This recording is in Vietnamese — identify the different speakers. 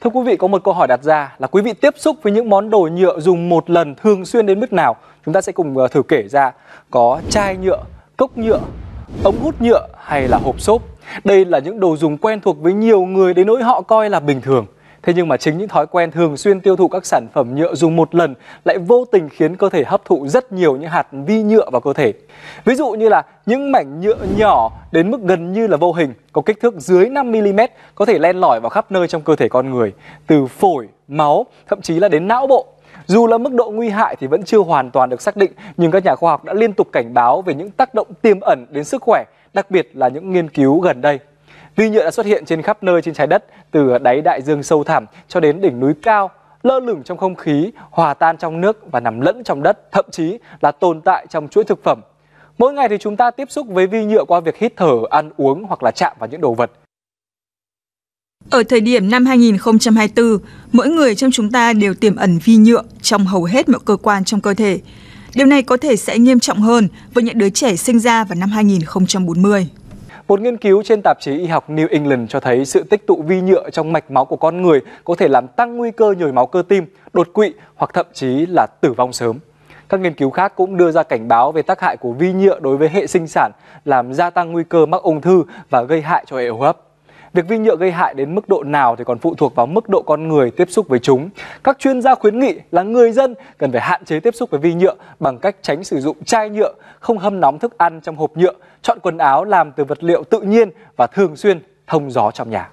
Speaker 1: Thưa quý vị, có một câu hỏi đặt ra là quý vị tiếp xúc với những món đồ nhựa dùng một lần thường xuyên đến mức nào? Chúng ta sẽ cùng ờ, thử kể ra có chai nhựa, cốc nhựa, ống hút nhựa hay là hộp xốp. Đây là những đồ dùng quen thuộc với nhiều người đến nỗi họ coi là bình thường. Thế nhưng mà chính những thói quen thường xuyên tiêu thụ các sản phẩm nhựa dùng một lần lại vô tình khiến cơ thể hấp thụ rất nhiều những hạt vi nhựa vào cơ thể. Ví dụ như là những mảnh nhựa nhỏ đến mức gần như là vô hình, có kích thước dưới 5mm có thể len lỏi vào khắp nơi trong cơ thể con người, từ phổi, máu, thậm chí là đến não bộ. Dù là mức độ nguy hại thì vẫn chưa hoàn toàn được xác định, nhưng các nhà khoa học đã liên tục cảnh báo về những tác động tiềm ẩn đến sức khỏe, đặc biệt là những nghiên cứu gần đây. Vi nhựa đã xuất hiện trên khắp nơi trên trái đất, từ đáy đại dương sâu thẳm cho đến đỉnh núi cao, lơ lửng trong không khí, hòa tan trong nước và nằm lẫn trong đất, thậm chí là tồn tại trong chuỗi thực phẩm. Mỗi ngày thì chúng ta tiếp xúc với vi nhựa qua việc hít thở, ăn uống hoặc là chạm vào những đồ vật. Ở thời
Speaker 2: điểm năm 2024, mỗi người trong chúng ta đều tiềm ẩn vi nhựa trong hầu hết mọi cơ quan trong cơ thể. Điều này có thể sẽ nghiêm trọng hơn với những đứa trẻ sinh ra vào năm
Speaker 1: 2040. Một nghiên cứu trên tạp chí y học New England cho thấy sự tích tụ vi nhựa trong mạch máu của con người có thể làm tăng nguy cơ nhồi máu cơ tim, đột quỵ hoặc thậm chí là tử vong sớm. Các nghiên cứu khác cũng đưa ra cảnh báo về tác hại của vi nhựa đối với hệ sinh sản, làm gia tăng nguy cơ mắc ung thư và gây hại cho hệ hô hấp. Việc vi nhựa gây hại đến mức độ nào thì còn phụ thuộc vào mức độ con người tiếp xúc với chúng. Các chuyên gia khuyến nghị là người dân cần phải hạn chế tiếp xúc với vi nhựa bằng cách tránh sử dụng chai nhựa, không hâm nóng thức ăn trong hộp nhựa, chọn quần áo làm từ vật liệu tự nhiên và thường xuyên thông gió trong nhà.